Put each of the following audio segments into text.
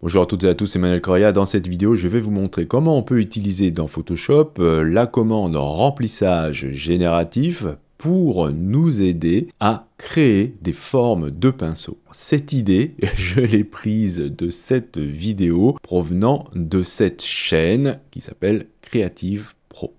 Bonjour à toutes et à tous, c'est Manuel Correa. Dans cette vidéo, je vais vous montrer comment on peut utiliser dans Photoshop euh, la commande remplissage génératif pour nous aider à créer des formes de pinceau. Cette idée, je l'ai prise de cette vidéo provenant de cette chaîne qui s'appelle Creative Pro.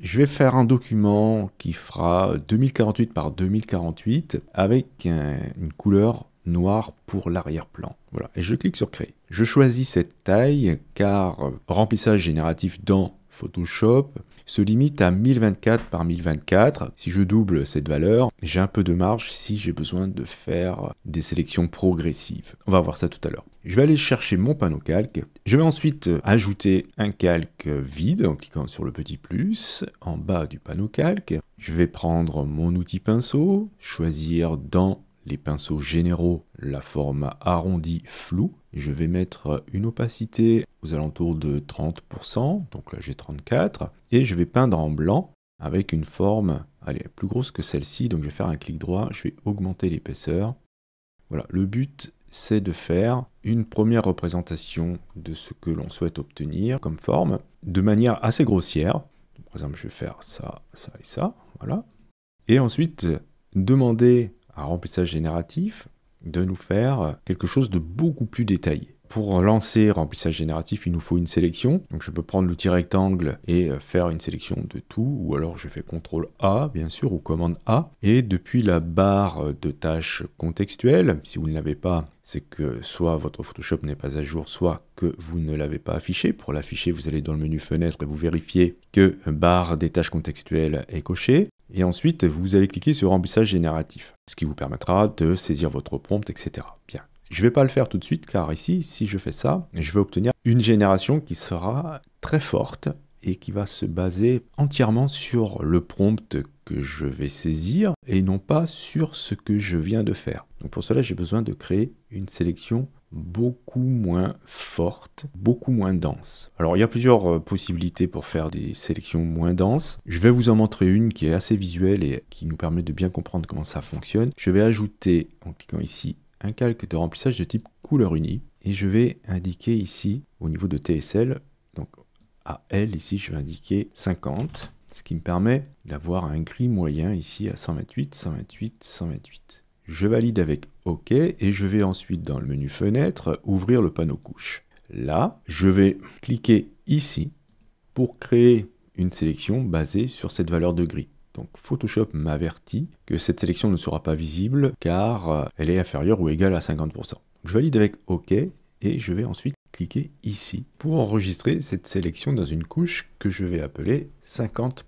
Je vais faire un document qui fera 2048 par 2048 avec une couleur noir pour l'arrière-plan. Voilà, et je clique sur créer. Je choisis cette taille car remplissage génératif dans Photoshop se limite à 1024 par 1024. Si je double cette valeur, j'ai un peu de marge si j'ai besoin de faire des sélections progressives. On va voir ça tout à l'heure. Je vais aller chercher mon panneau calque. Je vais ensuite ajouter un calque vide en cliquant sur le petit plus en bas du panneau calque. Je vais prendre mon outil pinceau, choisir dans les pinceaux généraux, la forme arrondie floue. Je vais mettre une opacité aux alentours de 30%, donc là j'ai 34, et je vais peindre en blanc avec une forme, allez, plus grosse que celle-ci, donc je vais faire un clic droit, je vais augmenter l'épaisseur. Voilà, le but c'est de faire une première représentation de ce que l'on souhaite obtenir comme forme, de manière assez grossière. Par exemple, je vais faire ça, ça et ça, voilà. Et ensuite, demander un remplissage génératif, de nous faire quelque chose de beaucoup plus détaillé. Pour lancer remplissage génératif, il nous faut une sélection. Donc je peux prendre l'outil rectangle et faire une sélection de tout, ou alors je fais CTRL A, bien sûr, ou commande A. Et depuis la barre de tâches contextuelles, si vous ne l'avez pas, c'est que soit votre Photoshop n'est pas à jour, soit que vous ne l'avez pas affiché. Pour l'afficher, vous allez dans le menu fenêtre et vous vérifiez que barre des tâches contextuelles est cochée. Et ensuite, vous allez cliquer sur remplissage génératif, ce qui vous permettra de saisir votre prompt, etc. Bien. Je ne vais pas le faire tout de suite car ici, si je fais ça, je vais obtenir une génération qui sera très forte et qui va se baser entièrement sur le prompt que je vais saisir et non pas sur ce que je viens de faire. Donc pour cela, j'ai besoin de créer une sélection beaucoup moins forte, beaucoup moins dense. Alors il y a plusieurs euh, possibilités pour faire des sélections moins denses. Je vais vous en montrer une qui est assez visuelle et qui nous permet de bien comprendre comment ça fonctionne. Je vais ajouter en cliquant ici un calque de remplissage de type couleur unie et je vais indiquer ici au niveau de TSL, donc à L ici je vais indiquer 50, ce qui me permet d'avoir un gris moyen ici à 128, 128, 128. Je valide avec OK et je vais ensuite dans le menu fenêtre ouvrir le panneau couche. Là, je vais cliquer ici pour créer une sélection basée sur cette valeur de gris. Donc Photoshop m'avertit que cette sélection ne sera pas visible car euh, elle est inférieure ou égale à 50%. Je valide avec OK et je vais ensuite cliquer ici pour enregistrer cette sélection dans une couche que je vais appeler 50%,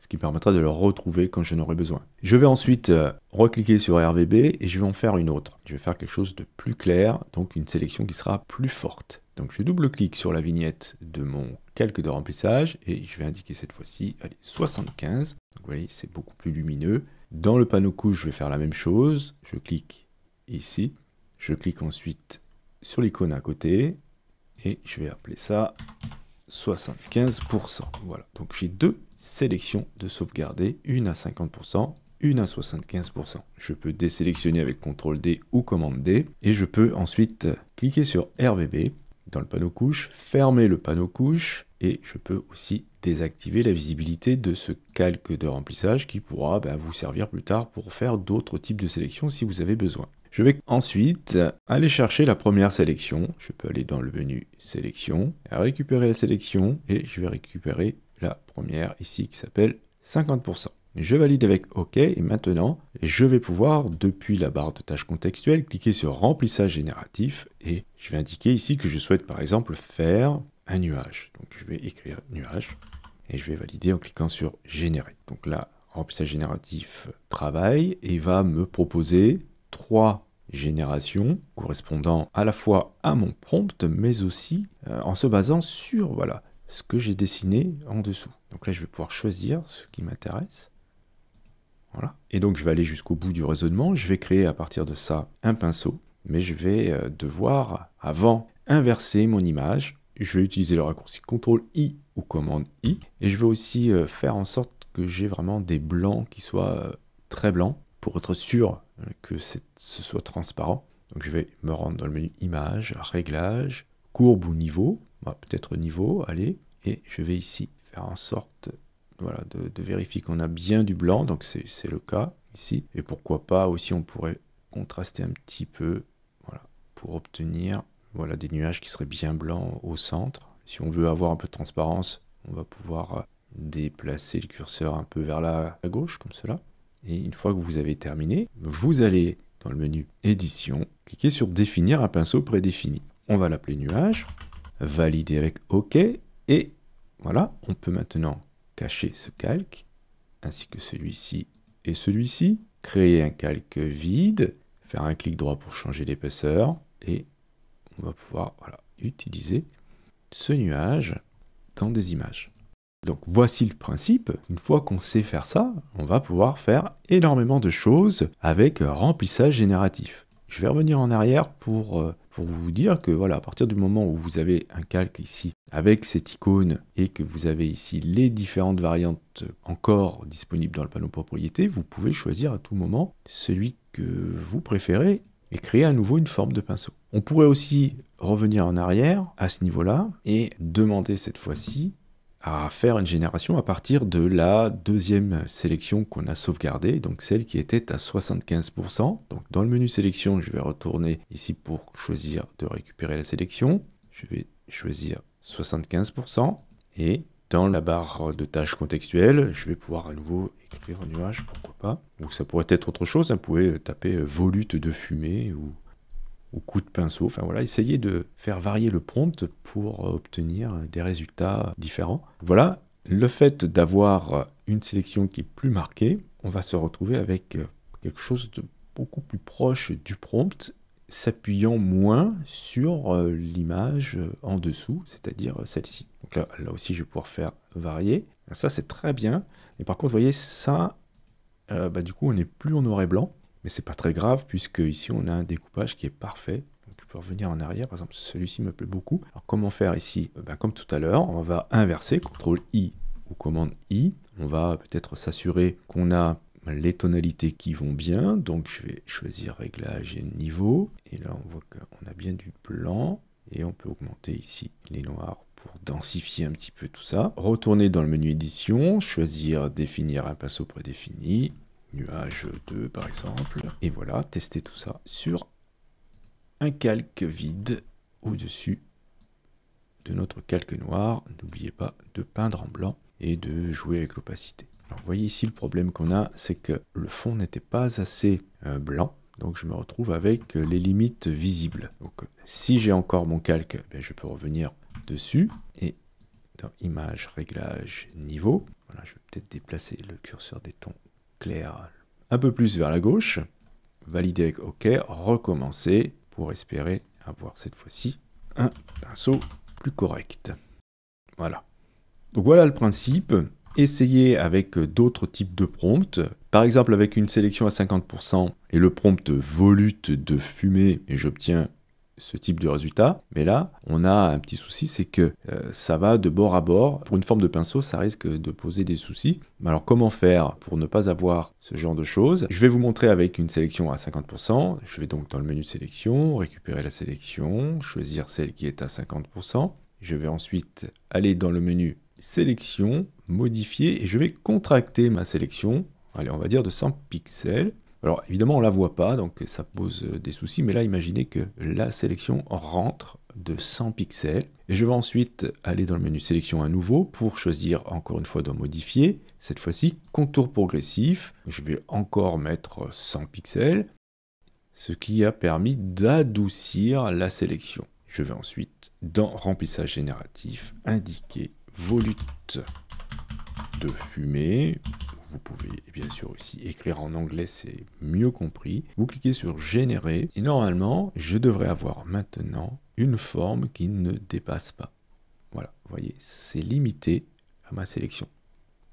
ce qui permettra de le retrouver quand je n'aurai besoin. Je vais ensuite euh, recliquer sur RVB et je vais en faire une autre. Je vais faire quelque chose de plus clair, donc une sélection qui sera plus forte. Donc je double-clique sur la vignette de mon calque de remplissage et je vais indiquer cette fois-ci 75. Donc vous voyez, c'est beaucoup plus lumineux. Dans le panneau couche, je vais faire la même chose. Je clique ici. Je clique ensuite sur l'icône à côté et je vais appeler ça 75%. Voilà, donc j'ai deux sélections de sauvegarder, une à 50%, une à 75%. Je peux désélectionner avec CTRL D ou commande D et je peux ensuite cliquer sur RVB dans le panneau couche, fermer le panneau couche et je peux aussi désactiver la visibilité de ce calque de remplissage qui pourra ben, vous servir plus tard pour faire d'autres types de sélections si vous avez besoin. Je vais ensuite aller chercher la première sélection. Je peux aller dans le menu sélection, récupérer la sélection et je vais récupérer la première ici qui s'appelle 50%. Je valide avec OK et maintenant je vais pouvoir depuis la barre de tâches contextuelles cliquer sur remplissage génératif et je vais indiquer ici que je souhaite par exemple faire nuage. Donc je vais écrire nuage et je vais valider en cliquant sur générer. Donc là, remplissage génératif euh, travaille et va me proposer trois générations correspondant à la fois à mon prompt mais aussi euh, en se basant sur voilà ce que j'ai dessiné en dessous. Donc là, je vais pouvoir choisir ce qui m'intéresse. Voilà. Et donc, je vais aller jusqu'au bout du raisonnement. Je vais créer à partir de ça un pinceau, mais je vais euh, devoir, avant, inverser mon image je vais utiliser le raccourci CTRL-I ou commande I. Et je vais aussi euh, faire en sorte que j'ai vraiment des blancs qui soient euh, très blancs pour être sûr euh, que ce soit transparent. Donc je vais me rendre dans le menu Image, Réglages, Courbe ou Niveau. Bah, peut-être Niveau, allez. Et je vais ici faire en sorte voilà, de, de vérifier qu'on a bien du blanc. Donc c'est le cas ici. Et pourquoi pas aussi on pourrait contraster un petit peu voilà, pour obtenir voilà, des nuages qui seraient bien blancs au centre. Si on veut avoir un peu de transparence, on va pouvoir euh, déplacer le curseur un peu vers la, gauche, comme cela. Et une fois que vous avez terminé, vous allez dans le menu Édition, cliquer sur Définir un pinceau prédéfini. On va l'appeler nuage, valider avec OK, et voilà, on peut maintenant cacher ce calque, ainsi que celui-ci et celui-ci, créer un calque vide, faire un clic droit pour changer l'épaisseur, et on va pouvoir utiliser ce nuage dans des images. Donc voici le principe, une fois qu'on sait faire ça, on va pouvoir faire énormément de choses avec euh, remplissage génératif. Je vais revenir en arrière pour, euh, pour vous dire que voilà, à partir du moment où vous avez un calque ici avec cette icône et que vous avez ici les différentes variantes encore disponibles dans le panneau propriété, vous pouvez choisir à tout moment celui que vous préférez et créer à nouveau une forme de pinceau. On pourrait aussi revenir en arrière à ce niveau-là et demander cette fois-ci à faire une génération à partir de la deuxième sélection qu'on a sauvegardée, donc celle qui était à 75%. Donc dans le menu sélection, je vais retourner ici pour choisir de récupérer la sélection. Je vais choisir 75% et dans la barre de tâches contextuelles, je vais pouvoir à nouveau écrire nuage, pourquoi pas. Donc ça pourrait être autre chose, hein, vous taper volute de fumée ou au coup de pinceau. Enfin voilà, essayez de faire varier le prompt pour obtenir des résultats différents. Voilà, le fait d'avoir une sélection qui est plus marquée, on va se retrouver avec euh, quelque chose de beaucoup plus proche du prompt, s'appuyant moins sur euh, l'image euh, en dessous, c'est-à-dire celle-ci. Donc là, aussi, je vais pouvoir faire varier. Ça, c'est très bien. Et par contre, vous voyez, ça, bah, du coup, on n'est plus en noir et blanc. Mais c'est pas très grave puisque ici on a un découpage qui est parfait. Donc je peux revenir en arrière, par exemple celui-ci me plaît beaucoup. Alors comment faire ici eh ben, Comme tout à l'heure, on va inverser, CTRL I ou commande I. On va peut-être s'assurer qu'on a les tonalités qui vont bien. Donc je vais choisir réglage et niveau. Et là on voit qu'on a bien du blanc. Et on peut augmenter ici les noirs pour densifier un petit peu tout ça. Retourner dans le menu édition, choisir définir un pinceau prédéfini, nuage 2 par exemple. Et voilà, tester tout ça sur un calque vide au-dessus de notre calque noir. N'oubliez pas de peindre en blanc et de jouer avec l'opacité. Alors vous voyez ici le problème qu'on a, c'est que le fond n'était pas assez euh, blanc. Donc je me retrouve avec euh, les limites visibles. Donc euh, si j'ai encore mon calque, eh je peux revenir dessus et dans image, réglage, niveau. Voilà, je vais peut-être déplacer le curseur des tons un peu plus vers la gauche, valider avec OK, recommencer pour espérer avoir cette fois-ci un pinceau plus correct. Voilà. Donc voilà le principe. Essayez avec d'autres types de prompts, par exemple avec une sélection à 50% et le prompt volute de fumée et j'obtiens ce type de résultat. Mais là, on a un petit souci, c'est que euh, ça va de bord à bord. Pour une forme de pinceau, ça risque de poser des soucis. alors comment faire pour ne pas avoir ce genre de choses Je vais vous montrer avec une sélection à 50%. Je vais donc dans le menu sélection, récupérer la sélection, choisir celle qui est à 50%. Je vais ensuite aller dans le menu sélection, modifier et je vais contracter ma sélection. Allez, on va dire de 100 pixels. Alors évidemment, on ne la voit pas, donc ça pose euh, des soucis, mais là, imaginez que la sélection rentre de 100 pixels. Et je vais ensuite aller dans le menu sélection à nouveau pour choisir encore une fois d'en modifier. Cette fois-ci, contour progressif. Je vais encore mettre 100 pixels, ce qui a permis d'adoucir la sélection. Je vais ensuite dans remplissage génératif indiquer volute de fumée vous pouvez bien sûr aussi écrire en anglais, c'est mieux compris. Vous cliquez sur générer et normalement, je devrais avoir maintenant une forme qui ne dépasse pas. Voilà, vous voyez, c'est limité à ma sélection.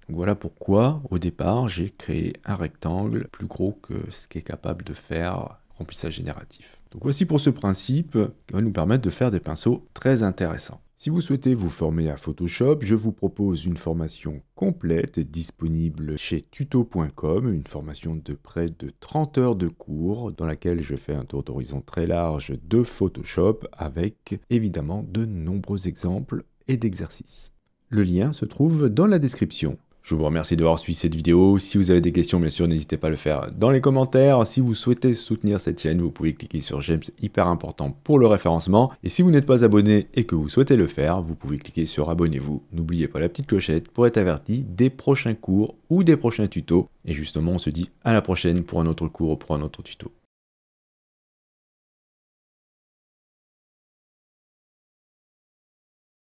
voilà pourquoi au départ, j'ai créé un rectangle plus gros que ce qu'est capable de faire remplissage génératif. Donc voici pour ce principe qui va nous permettre de faire des pinceaux très intéressants. Si vous souhaitez vous former à Photoshop, je vous propose une formation complète disponible chez tuto.com, une formation de près de 30 heures de cours dans laquelle je fais un tour d'horizon très large de Photoshop avec évidemment de nombreux exemples et d'exercices. Le lien se trouve dans la description. Je vous remercie d'avoir suivi cette vidéo. Si vous avez des questions, bien sûr, n'hésitez pas à le faire dans les commentaires. Si vous souhaitez soutenir cette chaîne, vous pouvez cliquer sur j'aime, hyper important pour le référencement. Et si vous n'êtes pas abonné et que vous souhaitez le faire, vous pouvez cliquer sur abonnez-vous. N'oubliez pas la petite clochette pour être averti des prochains cours ou des prochains tutos. Et justement, on se dit à la prochaine pour un autre cours ou pour un autre tuto.